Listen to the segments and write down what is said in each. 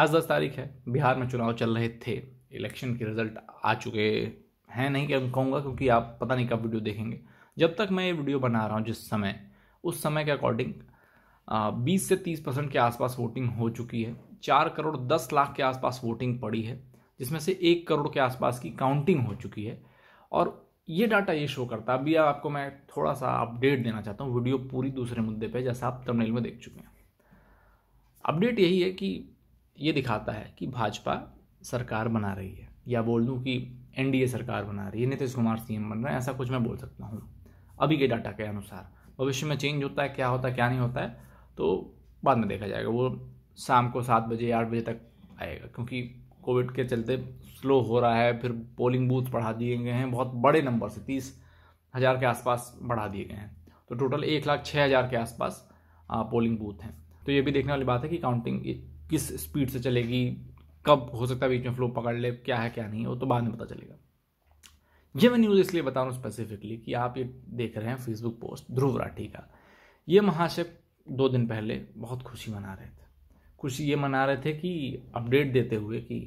आज दस तारीख है बिहार में चुनाव चल रहे थे इलेक्शन के रिजल्ट आ चुके हैं नहीं क्या कहूँगा क्योंकि आप पता नहीं कब वीडियो देखेंगे जब तक मैं ये वीडियो बना रहा हूँ जिस समय उस समय के अकॉर्डिंग बीस से तीस परसेंट के आसपास वोटिंग हो चुकी है चार करोड़ दस लाख के आसपास वोटिंग पड़ी है जिसमें से एक करोड़ के आसपास की काउंटिंग हो चुकी है और ये डाटा ये शो करता है अभी आपको मैं थोड़ा सा अपडेट देना चाहता हूँ वीडियो पूरी दूसरे मुद्दे पर जैसा आप तमिल में देख चुके हैं अपडेट यही है कि ये दिखाता है कि भाजपा सरकार बना रही है या बोल दूँ कि एनडीए सरकार बना रही है नीतीश कुमार सीएम बन रहे हैं ऐसा कुछ मैं बोल सकता हूँ अभी के डाटा के अनुसार भविष्य में चेंज होता है क्या होता है क्या नहीं होता है तो बाद में देखा जाएगा वो शाम को सात बजे आठ बजे तक आएगा क्योंकि कोविड के चलते स्लो हो रहा है फिर पोलिंग बूथ बढ़ा दिए गए हैं बहुत बड़े नंबर से तीस हज़ार के आसपास बढ़ा दिए गए हैं तो टोटल एक लाख छः हज़ार के आसपास पोलिंग बूथ हैं तो ये भी देखने वाली बात है कि काउंटिंग किस स्पीड से चलेगी कब हो सकता है बीच में फ्लो पकड़ ले क्या है क्या नहीं वो तो बाद में पता चलेगा ये मैं न्यूज़ इसलिए बता रहा हूँ स्पेसिफिकली कि आप ये देख रहे हैं फेसबुक पोस्ट ध्रुव राठी का ये महाशय दो दिन पहले बहुत खुशी मना रहे थे खुशी ये मना रहे थे कि अपडेट देते हुए कि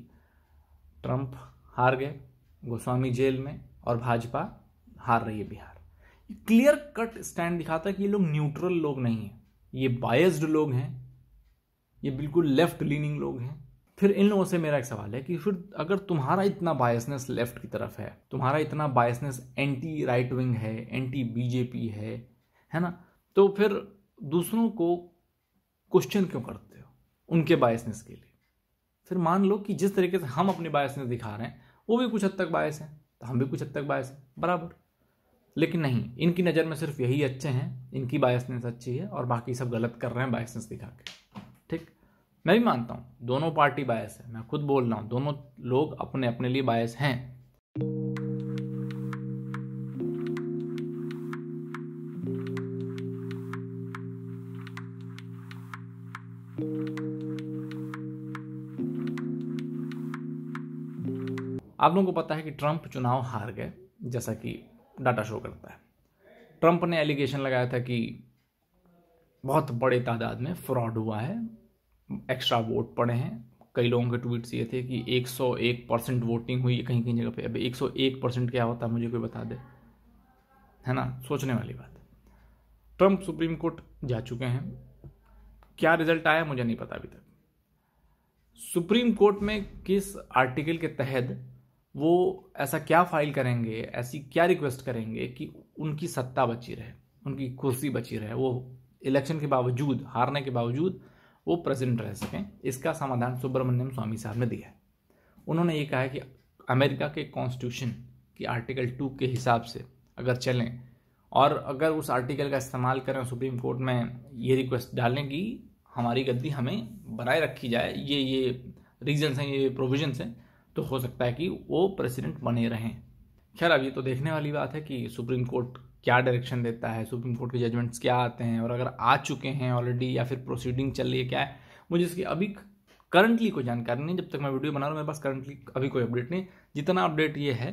ट्रंप हार गए गोस्वामी जेल में और भाजपा हार रही है बिहार क्लियर कट स्टैंड दिखाता है कि ये लोग न्यूट्रल लोग नहीं हैं ये बायस्ड लोग हैं ये बिल्कुल लेफ्ट लीनिंग लोग हैं फिर इन लोगों से मेरा एक सवाल है कि फिर अगर तुम्हारा इतना बायसनेस लेफ्ट की तरफ है तुम्हारा इतना बायसनेस एंटी राइट विंग है एंटी बीजेपी है है ना तो फिर दूसरों को क्वेश्चन क्यों करते हो उनके बायसनेस के लिए फिर मान लो कि जिस तरीके से हम अपने बायसनेस दिखा रहे हैं वो भी कुछ हद तक बायस हैं तो हम भी कुछ हद तक बायस हैं बराबर लेकिन नहीं इनकी नज़र में सिर्फ यही अच्छे हैं इनकी बायसनेस अच्छी है और बाकी सब गलत कर रहे हैं बायसनेस दिखा के ठीक मैं भी मानता हूँ दोनों पार्टी बायस है मैं खुद बोल रहा हूँ दोनों लोग अपने अपने लिए बायस हैं आप लोगों को पता है कि ट्रंप चुनाव हार गए जैसा कि डाटा शो करता है ट्रंप ने एलिगेशन लगाया था कि बहुत बड़े तादाद में फ्रॉड हुआ है एक्स्ट्रा वोट पड़े हैं कई लोगों के ट्वीट्स ये थे कि 101 परसेंट वोटिंग हुई कहीं कहीं जगह पे अब 101 परसेंट क्या होता है मुझे कोई बता दे है ना सोचने वाली बात ट्रंप सुप्रीम कोर्ट जा चुके हैं क्या रिजल्ट आया मुझे नहीं पता अभी तक सुप्रीम कोर्ट में किस आर्टिकल के तहत वो ऐसा क्या फाइल करेंगे ऐसी क्या रिक्वेस्ट करेंगे कि उनकी सत्ता बची रहे उनकी कुर्सी बची रहे वो इलेक्शन के बावजूद हारने के बावजूद वो प्रेसिडेंट रह सकें इसका समाधान सुब्रमण्यम स्वामी साहब ने दिया है उन्होंने ये कहा है कि अमेरिका के कॉन्स्टिट्यूशन की आर्टिकल टू के हिसाब से अगर चलें और अगर उस आर्टिकल का इस्तेमाल करें सुप्रीम कोर्ट में ये रिक्वेस्ट डालें कि हमारी गद्दी हमें बनाए रखी जाए ये ये रीजन्स हैं ये प्रोविजन्स हैं तो हो सकता है कि वो प्रेसिडेंट बने रहें खैर अब ये तो देखने वाली बात है कि सुप्रीम कोर्ट क्या डायरेक्शन देता है सुप्रीम कोर्ट के जजमेंट्स क्या आते हैं और अगर आ चुके हैं ऑलरेडी या फिर प्रोसीडिंग चल रही है क्या है मुझे इसकी अभी करंटली कोई जानकारी नहीं जब तक मैं वीडियो बना रहा हूँ मेरे पास करंटली अभी कोई अपडेट नहीं जितना अपडेट ये है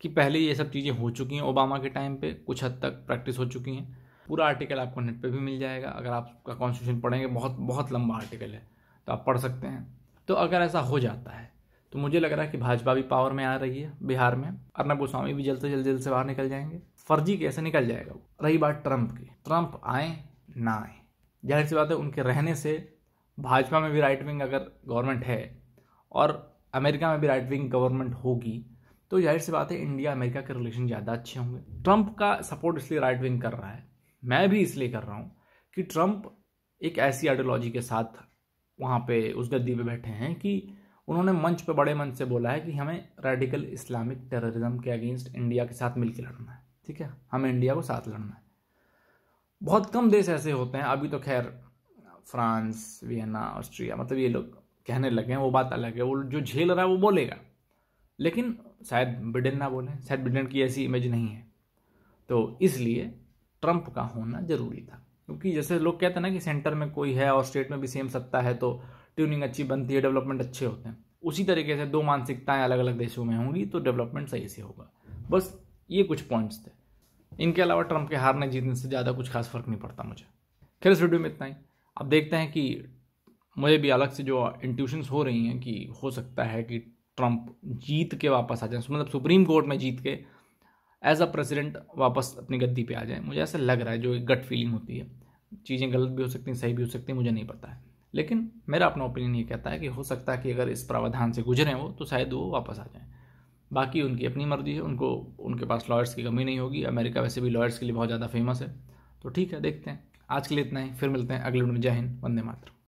कि पहले ये सब चीज़ें हो चुकी हैं ओबामा के टाइम पर कुछ हद तक प्रैक्टिस हो चुकी हैं पूरा आर्टिकल आपको नेट पर भी मिल जाएगा अगर आपका कॉन्स्टिट्यूशन पढ़ेंगे बहुत बहुत लंबा आर्टिकल है तो आप पढ़ सकते हैं तो अगर ऐसा हो जाता है तो मुझे लग रहा है कि भाजपा भी पावर में आ रही है बिहार में अर्नब गोस्वामी भी जल्द से जल्द जल्द से बाहर निकल जाएंगे फर्जी कैसे निकल जाएगा वो रही बात ट्रंप की ट्रंप आए ना आए जाहिर सी बात है उनके रहने से भाजपा में भी राइट विंग अगर गवर्नमेंट है और अमेरिका में भी राइट विंग गवर्नमेंट होगी तो जाहिर सी बात है इंडिया अमेरिका के रिलेशन ज़्यादा अच्छे होंगे ट्रंप का सपोर्ट इसलिए राइट विंग कर रहा है मैं भी इसलिए कर रहा हूँ कि ट्रंप एक ऐसी आइडियोलॉजी के साथ वहाँ पे उस गद्दी पे बैठे हैं कि उन्होंने मंच पर बड़े मंच से बोला है कि हमें रेडिकल इस्लामिक टेररिज्म के अगेंस्ट इंडिया के साथ मिलकर लड़ना है ठीक है हमें इंडिया को साथ लड़ना है बहुत कम देश ऐसे होते हैं अभी तो खैर फ्रांस वियना ऑस्ट्रिया मतलब ये लोग कहने लगे हैं वो बात अलग है वो जो झेल रहा है वो बोलेगा लेकिन शायद ब्रिटेन ना बोले शायद ब्रिटेन की ऐसी इमेज नहीं है तो इसलिए ट्रंप का होना ज़रूरी था क्योंकि जैसे लोग कहते हैं ना कि सेंटर में कोई है और स्टेट में भी सेम सत्ता है तो ट्यूनिंग अच्छी बनती है डेवलपमेंट अच्छे होते हैं उसी तरीके से दो मानसिकताएं अलग अलग देशों में होंगी तो डेवलपमेंट सही से होगा बस ये कुछ पॉइंट्स थे इनके अलावा ट्रंप के हारने जीतने से ज़्यादा कुछ खास फर्क नहीं पड़ता मुझे खैर इस वीडियो में इतना ही अब देखते हैं कि मुझे भी अलग से जो इंट्यूशंस हो रही हैं कि हो सकता है कि ट्रंप जीत के वापस आ जाए मतलब सुप्रीम कोर्ट में जीत के एज अ प्रेसिडेंट वापस अपनी गद्दी पे आ जाए मुझे ऐसा लग रहा है जो एक गट फीलिंग होती है चीज़ें गलत भी हो सकती हैं सही भी हो सकती हैं मुझे नहीं पता है लेकिन मेरा अपना ओपिनियन ये कहता है कि हो सकता है कि अगर इस प्रावधान से गुजरें वो तो शायद वो वापस आ जाएं बाकी उनकी अपनी मर्जी है उनको उनके पास लॉयर्स की कमी नहीं होगी अमेरिका वैसे भी लॉयर्स के लिए बहुत ज़्यादा फेमस है तो ठीक है देखते हैं आज के लिए इतना ही फिर मिलते हैं अगले वीडियो में जय हिंद वंदे मातरम